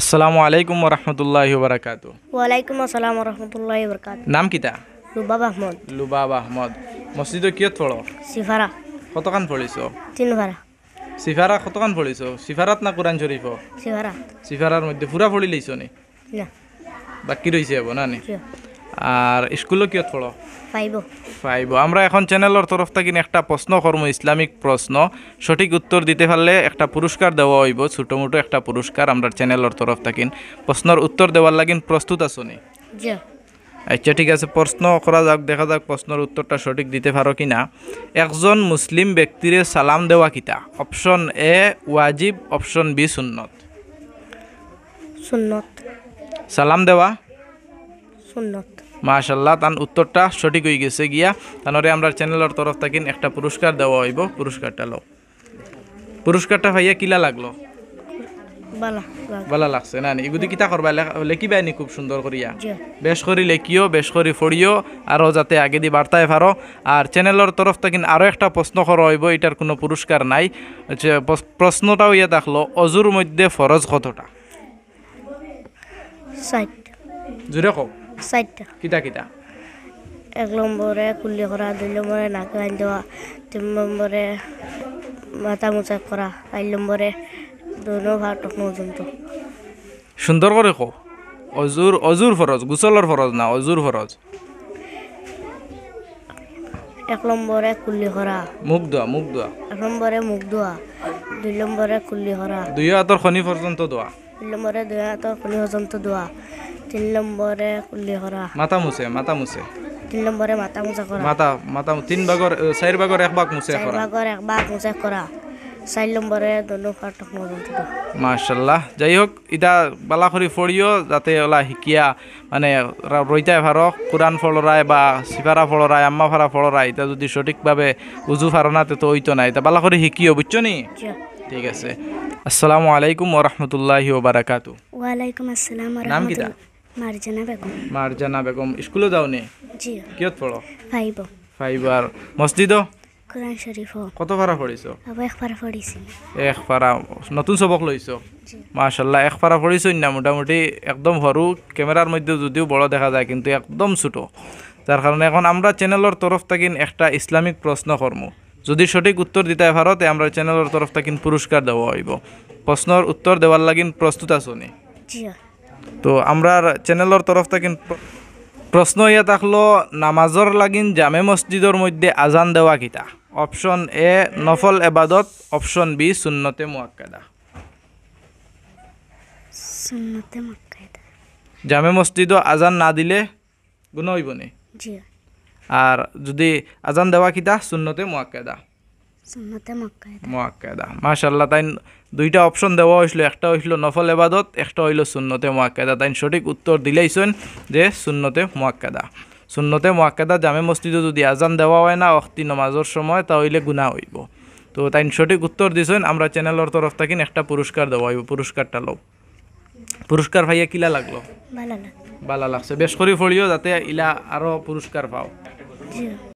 আসসালামু আলাইকুম রহমতুল্লাহ বারাকাতু ওয়ালাইকুম আসসালাম রহমতুল্লাহ বারাকাতু নাম কিতা লুবাব আহমদ লুবাব আহমদ মসজিদ কিয় থড় সিফারা কতকান পড়িছ তিন ভাড়া সিফারা কতকান পড়িছ সিফারাত না কোরআন শরীফ সিফারা সিফারার মধ্যে পুরা পড়ি লইছ নি না বাকি রইছে হবো না নি আর স্কুলও কিয়ত পড়ো ফাইব আমরা এখন চ্যানেলের তরফ থেকে একটা প্রশ্ন করবো ইসলামিক প্রশ্ন সঠিক উত্তর দিতে পারলে একটা পুরস্কার দেওয়া হইব ছোটো মোটো একটা পুরস্কার আমরা চ্যানেলের তরফ থাকি প্রশ্নের উত্তর দেওয়ার লাগিন প্রস্তুত আছো নি আচ্ছা ঠিক আছে প্রশ্ন করা যাক দেখা যাক প্রশ্নের উত্তরটা সঠিক দিতে পারো কি না একজন মুসলিম ব্যক্তিরে সালাম দেওয়া কিতা অপশন এ ওয়াজিব অপশন বি সুন্নত সুন্নত সালাম দেওয়া সুন্নত মাশাল্লাহ তার উত্তরটা সঠিক হয়ে গেছে গিয়া তানরে আমরা চ্যানেলের তরফ থেকে একটা পুরস্কার দেওয়া হইব পুরস্কারটা লো পুরস্কারটা ভাইয়া কিলা লাগলো ভালো লাগছে না এগুদি কিতা করবা লেখিবা নি খুব সুন্দর করিয়া বেশ করি লেখিও বেশ করি ফড়িও আরও যাতে আগে দি বার্তায় পারো আর চ্যানেলের তরফ থেকে আরও একটা প্রশ্ন করা হইব এটার কোনো পুরস্কার নাই প্রশ্নটাও ইয়া দেখলো অজুর মধ্যে ফরজ কতটা জুড়ে কো চাৰিটা কিটা কিটা এক নম্বৰে কুলি কৰা দুই নম্বৰে নাকে আনিদা তিনি নম্বৰে মাথা মোচা কৰা চাৰি নম্বৰে দুনো ভাত নজনটো সুন্দৰ কৰে কওঁ অযোৰ অযোৰ ফৰজ গোচলৰ ফৰজ না অযোৰ ফৰজ এক নম্বৰে কুলি কৰা মুখ ধোৱা মুখ ধোৱা এক নম্বৰে মুখ ধোৱা দুই নম্বৰে কুলি কৰা দুই হাতৰ খনি পৰ্যন্ত ধোৱা দুই নম্বৰে দুই হাতৰ খনি পৰ্যন্ত ধোৱা তিন নম্বরে কুল্লি করা মাথা মুছে মাথা মুছে তিন নম্বরে মাথা মুছে করা মাথা মাথা তিন ভাগর চার ভাগর এক ভাগ মুছে করা চার ভাগর এক ভাগ মুছে করা চার নম্বরে দোনো ফাটক মরুন মাশাল্লাহ যাই হোক ইটা বালা করে ফড়িও যাতে ওলা শিকিয়া মানে রইতাই ভারো কোরআন ফলরায় বা সিফারা ফলরায় আম্মা ফারা ফলরায় এটা যদি সঠিকভাবে উজু ফারনাতে তো ওইতো না এটা বালা করে শিকিও বুঝছো নি ঠিক আছে আসসালামু আলাইকুম ওরহমতুল্লাহি ওবারাকাতু ওয়ালাইকুম আসসালাম নাম কিটা মার্জানা বেগম মার্জানা বেগম স্কুলে যাওনি জি কিয়ত পড়ো ফাইব ফাইব আর মসজিদও কোরআন শরীফ কত পারা পড়িছ এক পারা পড়িছি এক পারা নতুন সবক লইছ মাশাল্লাহ এক পারা পড়িছ না মোটামুটি একদম সরু ক্যামেরার মধ্যে যদিও বড় দেখা যায় কিন্তু একদম ছোট যার কারণে এখন আমরা চ্যানেলের তরফ থাকি একটা ইসলামিক প্রশ্ন কর্ম যদি সঠিক উত্তর দিতে ভারতে আমরা চ্যানেলের তরফ থাকি পুরস্কার দেওয়া হইব প্রশ্নর উত্তর দেওয়ার লাগিন প্রস্তুত আসনি তো আমরা চ্যানেলের তরফ থেকে প্রশ্ন ইয়া থাকলো নামাজর লাগিন জামে মসজিদর মধ্যে আজান দেওয়া কিতা অপশন এ নফল এবাদত অপশন বি সুন্নতে মুয়াক্কাদা জামে মসজিদও আজান না দিলে গুণ হইব নি আর যদি আজান দেওয়া কিতা সুন্নতে মুয়াক্কাদা মাশাল্লাহ তাই দুইটা অপশন দেওয়া হয়েছিল একটা হইল নফল এবাদত একটা হইল সুন্নতে মোয়াক্কাদা তাই সঠিক উত্তর দিলেইছেন যে সুন্নতে মোয়াক্কাদা সুন্নতে মোয়াক্কাদা জামে মসজিদে যদি আজান দেওয়া হয় না অক্তি নমাজের সময় তাহলে গুণা হইব তো তাই সঠিক উত্তর দিছেন আমরা চ্যানেলের তরফ থাকি একটা পুরস্কার দেওয়া হইব পুরস্কারটা লোক পুরস্কার ভাইয়া কিলা লাগলো ভালো লাগছে বেশ করে ফলিও যাতে ইলা আরও পুরস্কার পাও